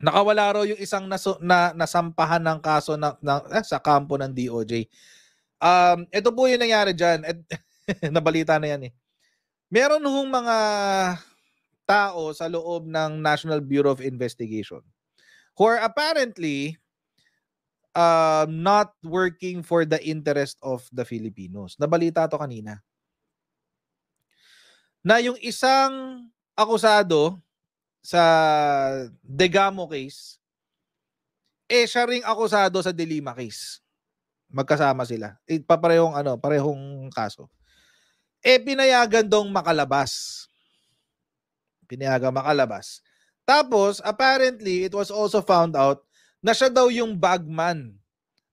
Nakawala raw yung isang naso, na, nasampahan ng kaso na, na, eh, sa kampo ng DOJ. Um, ito po yung nangyari dyan. Et, nabalita na yan eh. Meron hong mga tao sa loob ng National Bureau of Investigation who are apparently uh, not working for the interest of the Filipinos. Nabalita to kanina. Na yung isang akusado sa Degamo case, eh siya ring akusado sa Delima case. Magkasama sila. Eh, paparehong ano, parehong kaso. Eh pinayagan dong makalabas. Pinayagan makalabas. Tapos apparently it was also found out na siya daw yung bagman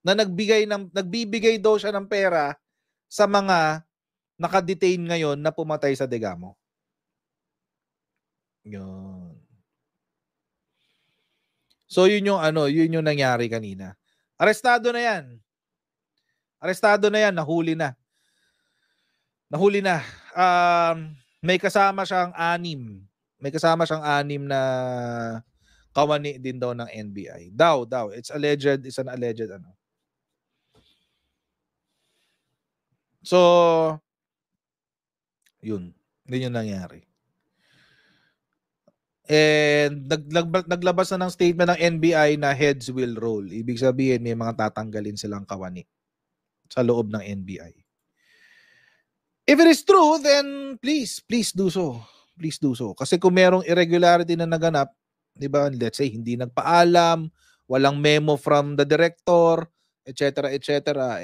na nagbigay ng nagbibigay daw siya ng pera sa mga nakadetain ngayon na pumatay sa Degamo. Yun. So yun yung ano, yun yung nangyari kanina. Arestado na 'yan. Arestado na 'yan, nahuli na. Nahuli na. Um, may kasama siyang anim. May kasama siyang anim na kawani din daw ng NBI. Daw, daw. It's alleged, it's an alleged ano. So, yun. Yun yung nangyari. And naglagbal, naglabas na ng statement ng NBI na heads will roll. Ibig sabihin may mga tatanggalin silang kawani sa loob ng NBI. If it is true, then please, please do so. Please do so. Kasi kung merong irregularity na naganap, di ba, let's say hindi nagpaalam, walang memo from the director, etc., etc.,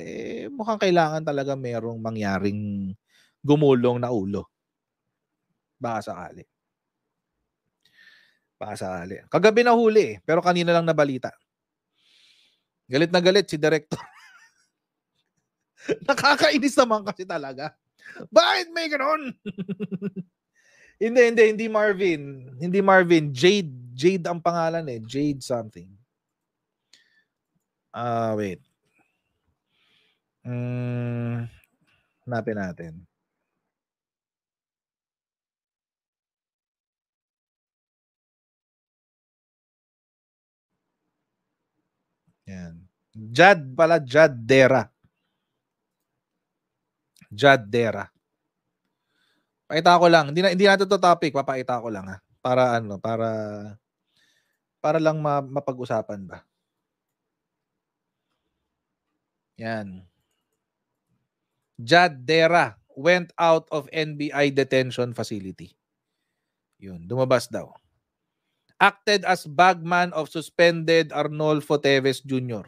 eh, mukhang kailangan talaga merong mangyaring gumulong na ulo. Baka sakali. Pasali. Kagabi na huli pero kanina lang nabalita. Galit na galit si director. Nakakainis naman kasi talaga. Bakit may ganon? hindi, hindi, hindi Marvin. Hindi Marvin. Jade. Jade ang pangalan eh. Jade something. Ah, uh, wait. Mm, hanapin natin. Yan. Jad pala, Jadera. Jadera. Pakita ko lang. Hindi na hindi natin to topic, papakita ko lang ha. Para ano, para para lang ma, mapag-usapan ba. Yan. Jadera went out of NBI detention facility. Yun, dumabas daw acted as bagman of suspended Arnolfo Teves Jr.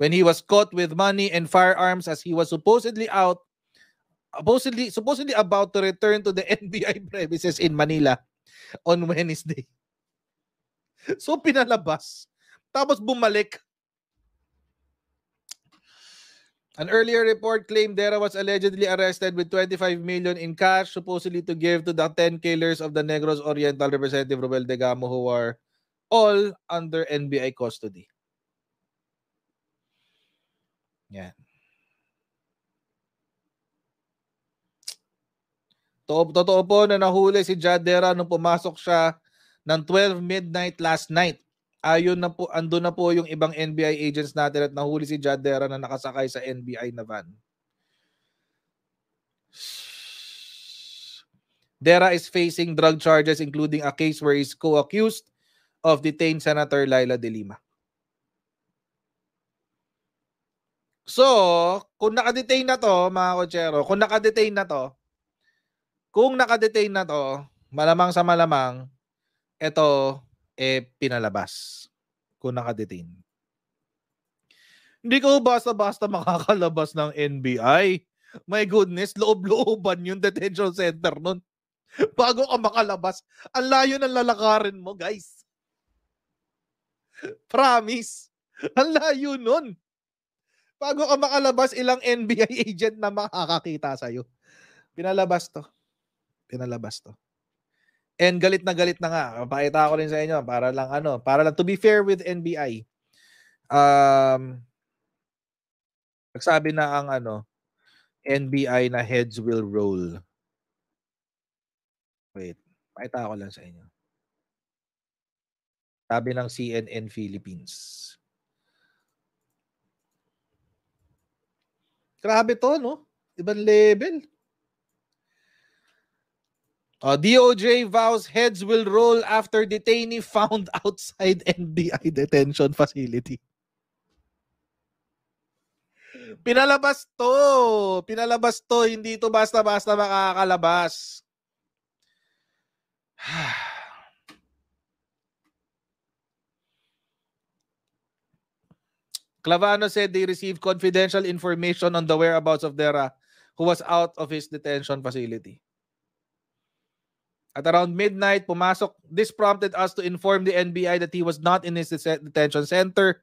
When he was caught with money and firearms as he was supposedly out, supposedly, supposedly about to return to the NBI premises in Manila on Wednesday. So pinalabas. Tapos bumalik An earlier report claimed Dera was allegedly arrested with 25 million in cash, supposedly to give to the 10 killers of the Negros Oriental representative Rubel de Gamo, who are all under NBI custody. Yeah. Totoo, totoo po na nahuli si Jadera nung pumasok siya ng 12 midnight last night Ayun na po, ando na po yung ibang NBI agents natin at nahuli si Jadera na nakasakay sa NBI na van. Dera is facing drug charges including a case where he's co-accused of detained Senator Laila De Lima. So, kung nakadetain na to, mga kotsero, kung nakadetain na to, kung nakadetain na to, malamang sa malamang, ito, eh pinalabas kung nakadetain. Hindi ko basta-basta makakalabas ng NBI. My goodness, loob-looban yung detention center nun. Bago ka makalabas, ang layo ng lalakarin mo, guys. Promise. Ang layo nun. Bago ka makalabas, ilang NBI agent na makakakita sa'yo. Pinalabas to. Pinalabas to. And galit na galit na nga. Pakita ko rin sa inyo para lang ano, para lang to be fair with NBI. Um Nagsabi na ang ano NBI na heads will roll. Wait, pakita ko lang sa inyo. Sabi ng CNN Philippines. Grabe to, no? Ibang level. Uh, DOJ vows heads will roll after detainee found outside NBI detention facility. Pinalabas to. Pinalabas to. Hindi to basta-basta makakalabas. Clavano said they received confidential information on the whereabouts of Dera, who was out of his detention facility. At around midnight, pumasok. This prompted us to inform the NBI that he was not in his detention center.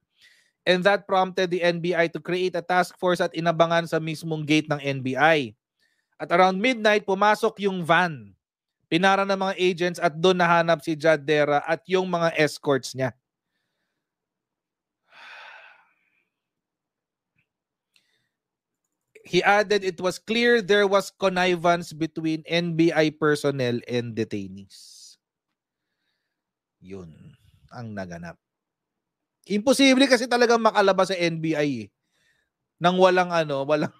And that prompted the NBI to create a task force at inabangan sa mismong gate ng NBI. At around midnight, pumasok yung van. Pinara ng mga agents at doon nahanap si Jadera at yung mga escorts niya. He added it was clear there was connivance between NBI personnel and detainees. Yun ang naganap. Imposible kasi talaga makalabas sa NBI eh. Nang walang ano, walang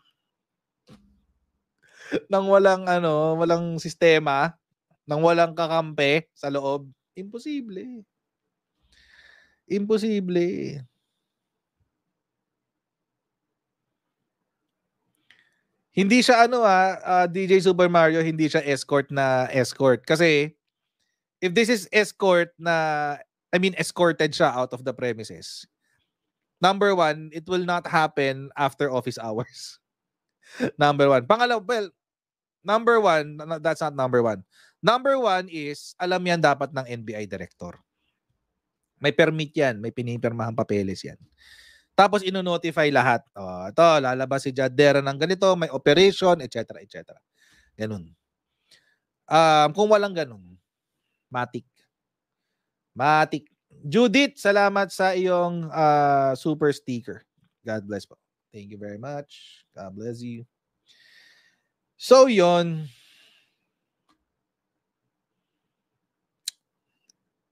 nang walang ano, walang sistema, nang walang kakampi sa loob. Imposible. Eh. Imposible. Eh. Hindi siya ano ah, uh, ah, DJ Super Mario, hindi siya escort na escort. Kasi if this is escort na, I mean escorted siya out of the premises. Number one, it will not happen after office hours. number one. Pangalawa, well, number one, that's not number one. Number one is, alam yan dapat ng NBI director. May permit yan. May pinipirmahan papeles yan. Tapos ino-notify lahat. Oh, ito, lalabas si Jadera ng ganito, may operation, etc. etc. Ganun. Um, kung walang ganun, matik. Matik. Judith, salamat sa iyong uh, super sticker. God bless po. Thank you very much. God bless you. So, yon.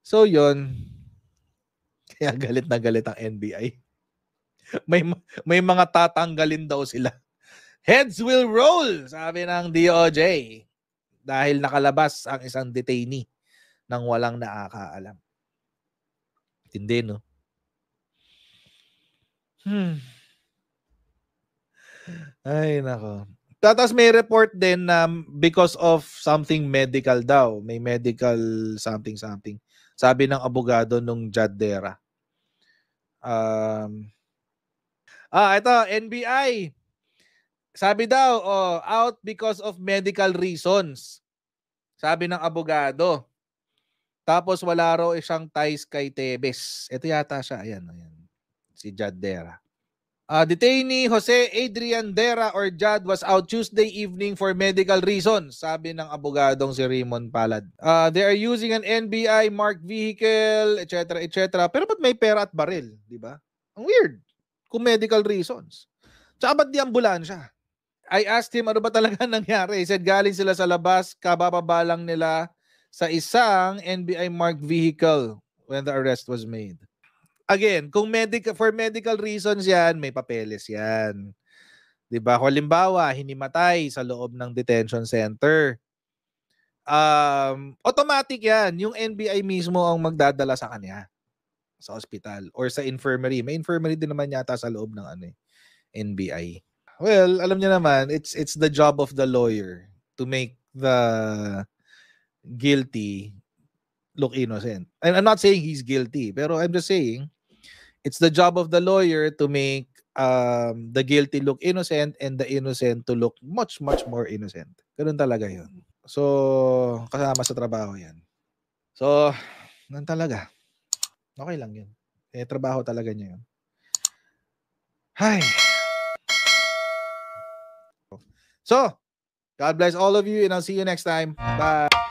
So, yon. Kaya galit na galit ang NBI. may may mga tatanggalin daw sila. Heads will roll, sabi ng DOJ. Dahil nakalabas ang isang detainee nang walang nakakaalam. Tindi, no? Hmm. Ay, nako. Tapos may report din na because of something medical daw. May medical something something. Sabi ng abogado nung Jadera. Um, Ah, ito, NBI. Sabi daw, oh, out because of medical reasons. Sabi ng abogado. Tapos wala raw isang ties kay Tebes. Ito yata siya. Ayan, ayan. Si Jad Dera. Uh, detainee Jose Adrian Dera or Jad was out Tuesday evening for medical reasons, sabi ng abogadong si Raymond Palad. Uh, they are using an NBI marked vehicle, etc., etc. Pero ba't may pera at baril, di ba? Ang weird kung medical reasons. Tsaka ba't di ambulansya? I asked him ano ba talaga nangyari. He said galing sila sa labas, kabababa lang nila sa isang NBI marked vehicle when the arrest was made. Again, kung medical for medical reasons 'yan, may papeles 'yan. 'Di ba? Halimbawa, hinimatay sa loob ng detention center. Um, automatic 'yan, yung NBI mismo ang magdadala sa kanya sa ospital or sa infirmary. May infirmary din naman yata sa loob ng ano eh, NBI. Well, alam niya naman, it's it's the job of the lawyer to make the guilty look innocent. And I'm not saying he's guilty, pero I'm just saying it's the job of the lawyer to make um, the guilty look innocent and the innocent to look much, much more innocent. Ganun talaga yun. So, kasama sa trabaho yan. So, nan talaga. Okay lang yun. Eh, trabaho talaga niya yun. Hi! So, God bless all of you and I'll see you next time. Bye!